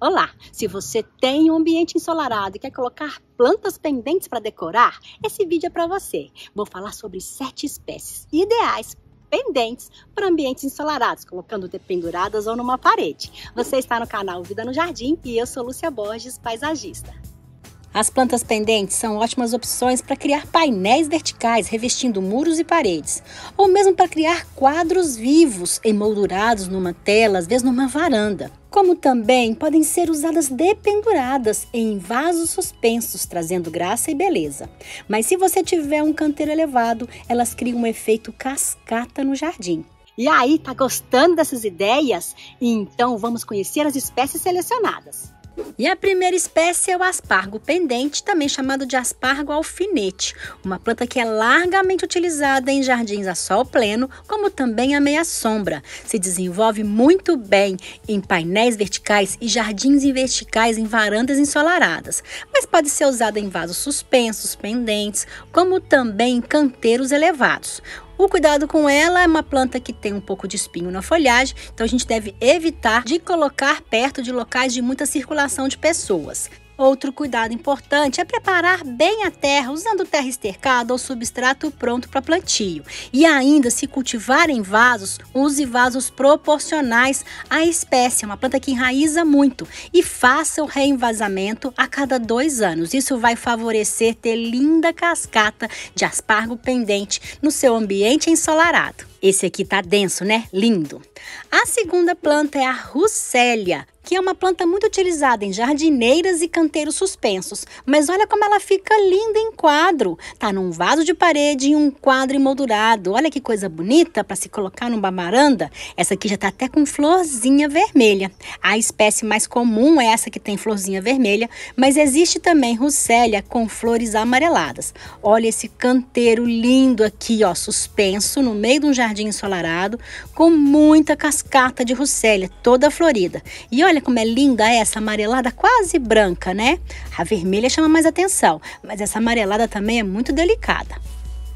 Olá! Se você tem um ambiente ensolarado e quer colocar plantas pendentes para decorar, esse vídeo é para você. Vou falar sobre sete espécies ideais pendentes para ambientes ensolarados, colocando penduradas ou numa parede. Você está no canal Vida no Jardim e eu sou Lúcia Borges, paisagista. As plantas pendentes são ótimas opções para criar painéis verticais revestindo muros e paredes, ou mesmo para criar quadros vivos emoldurados numa tela, às vezes numa varanda. Como também podem ser usadas dependuradas em vasos suspensos, trazendo graça e beleza. Mas se você tiver um canteiro elevado, elas criam um efeito cascata no jardim. E aí, tá gostando dessas ideias? Então vamos conhecer as espécies selecionadas. E a primeira espécie é o aspargo pendente, também chamado de aspargo alfinete, uma planta que é largamente utilizada em jardins a sol pleno, como também a meia sombra. Se desenvolve muito bem em painéis verticais e jardins em verticais em varandas ensolaradas, mas pode ser usada em vasos suspensos, pendentes, como também em canteiros elevados. O cuidado com ela é uma planta que tem um pouco de espinho na folhagem, então a gente deve evitar de colocar perto de locais de muita circulação de pessoas. Outro cuidado importante é preparar bem a terra usando terra estercada ou substrato pronto para plantio. E ainda, se cultivar em vasos, use vasos proporcionais à espécie, é uma planta que enraiza muito, e faça o reenvasamento a cada dois anos. Isso vai favorecer ter linda cascata de aspargo pendente no seu ambiente ensolarado. Esse aqui tá denso, né? Lindo. A segunda planta é a russélia, que é uma planta muito utilizada em jardineiras e canteiros suspensos. Mas olha como ela fica linda em quadro. Tá num vaso de parede e um quadro emoldurado. Olha que coisa bonita para se colocar numa varanda. Essa aqui já tá até com florzinha vermelha. A espécie mais comum é essa que tem florzinha vermelha, mas existe também russélia com flores amareladas. Olha esse canteiro lindo aqui, ó, suspenso no meio de um jardim ensolarado, com muita cascata de russélia, toda florida. E olha Olha como é linda essa amarelada, quase branca, né? A vermelha chama mais atenção, mas essa amarelada também é muito delicada.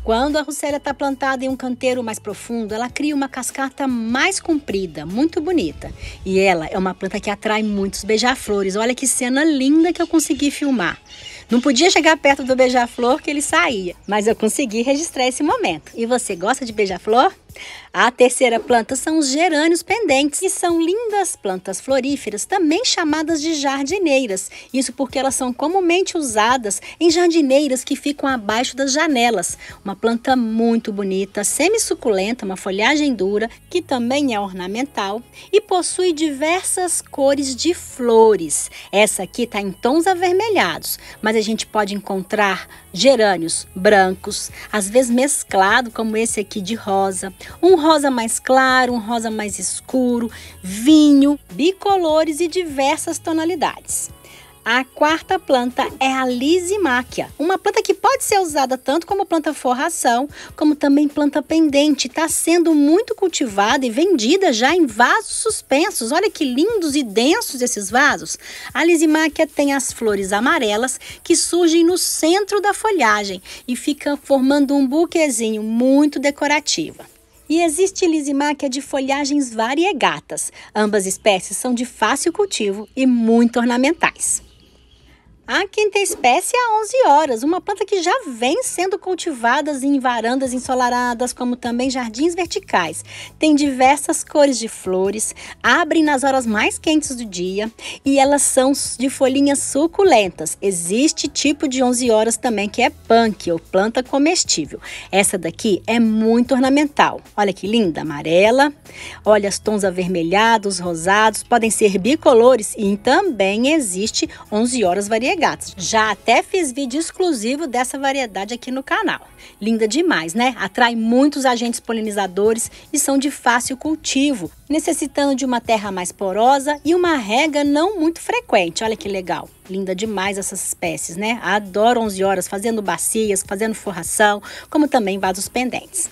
Quando a russélia está plantada em um canteiro mais profundo, ela cria uma cascata mais comprida, muito bonita. E ela é uma planta que atrai muitos beija-flores. Olha que cena linda que eu consegui filmar. Não podia chegar perto do beija-flor que ele saía, mas eu consegui registrar esse momento. E você gosta de beija-flor? A terceira planta são os gerânios pendentes, que são lindas plantas floríferas, também chamadas de jardineiras. Isso porque elas são comumente usadas em jardineiras que ficam abaixo das janelas. Uma planta muito bonita, semi-suculenta, uma folhagem dura, que também é ornamental e possui diversas cores de flores. Essa aqui está em tons avermelhados, mas a gente pode encontrar gerânios brancos, às vezes mesclado, como esse aqui de rosa um rosa mais claro, um rosa mais escuro, vinho, bicolores e diversas tonalidades. A quarta planta é a lisimáquia, uma planta que pode ser usada tanto como planta forração, como também planta pendente. Está sendo muito cultivada e vendida já em vasos suspensos. Olha que lindos e densos esses vasos. A lisimáquia tem as flores amarelas que surgem no centro da folhagem e fica formando um buquezinho muito decorativa. E existe lisimáquia de folhagens variegatas. Ambas espécies são de fácil cultivo e muito ornamentais. A quinta espécie é a 11 horas, uma planta que já vem sendo cultivada em varandas ensolaradas, como também jardins verticais. Tem diversas cores de flores, abrem nas horas mais quentes do dia e elas são de folhinhas suculentas. Existe tipo de 11 horas também que é punk ou planta comestível. Essa daqui é muito ornamental. Olha que linda, amarela. Olha os tons avermelhados, rosados, podem ser bicolores e também existe 11 horas variadas já até fiz vídeo exclusivo dessa variedade aqui no canal. Linda demais, né? Atrai muitos agentes polinizadores e são de fácil cultivo, necessitando de uma terra mais porosa e uma rega não muito frequente. Olha que legal. Linda demais essas espécies, né? Adoro 11 horas fazendo bacias, fazendo forração, como também vasos pendentes.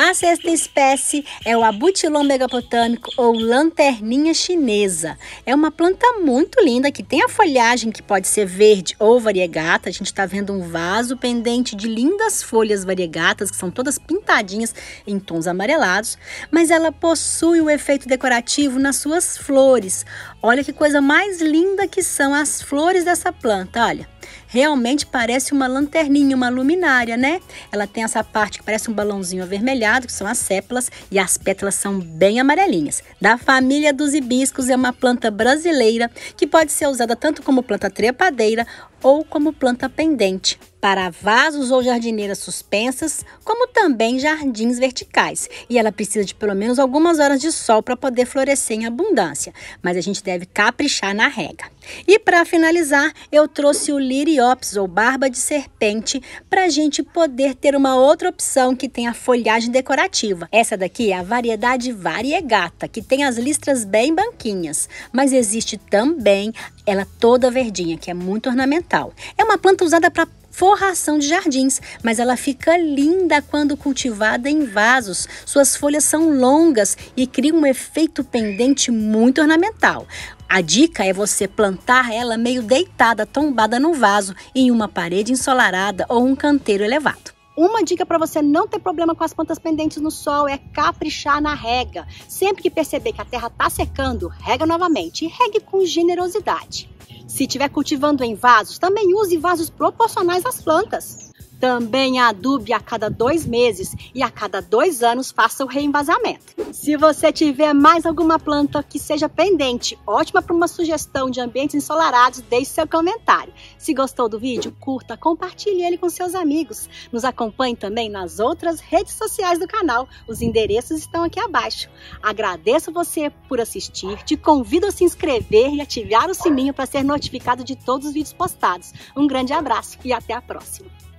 A sexta espécie é o abutilon megapotâmico ou lanterninha chinesa. É uma planta muito linda que tem a folhagem que pode ser verde ou variegata. A gente está vendo um vaso pendente de lindas folhas variegatas que são todas pintadinhas em tons amarelados, mas ela possui o efeito decorativo nas suas flores. Olha que coisa mais linda que são as flores dessa planta, olha realmente parece uma lanterninha, uma luminária, né? Ela tem essa parte que parece um balãozinho avermelhado, que são as sépalas, e as pétalas são bem amarelinhas. Da família dos hibiscos é uma planta brasileira que pode ser usada tanto como planta trepadeira ou como planta pendente, para vasos ou jardineiras suspensas, como também jardins verticais. E ela precisa de pelo menos algumas horas de sol para poder florescer em abundância, mas a gente deve caprichar na rega. E para finalizar, eu trouxe o Liriops ou barba de serpente para a gente poder ter uma outra opção que tem a folhagem decorativa. Essa daqui é a variedade variegata, que tem as listras bem banquinhas, mas existe também ela toda verdinha, que é muito ornamental ornamental. É uma planta usada para forração de jardins, mas ela fica linda quando cultivada em vasos. Suas folhas são longas e cria um efeito pendente muito ornamental. A dica é você plantar ela meio deitada, tombada no vaso, em uma parede ensolarada ou um canteiro elevado. Uma dica para você não ter problema com as plantas pendentes no sol é caprichar na rega. Sempre que perceber que a terra está secando, rega novamente e regue com generosidade. Se estiver cultivando em vasos, também use vasos proporcionais às plantas. Também adube a cada dois meses e a cada dois anos faça o reenvasamento. Se você tiver mais alguma planta que seja pendente, ótima para uma sugestão de ambientes ensolarados, deixe seu comentário. Se gostou do vídeo, curta, compartilhe ele com seus amigos. Nos acompanhe também nas outras redes sociais do canal, os endereços estão aqui abaixo. Agradeço você por assistir, te convido a se inscrever e ativar o sininho para ser notificado de todos os vídeos postados. Um grande abraço e até a próxima!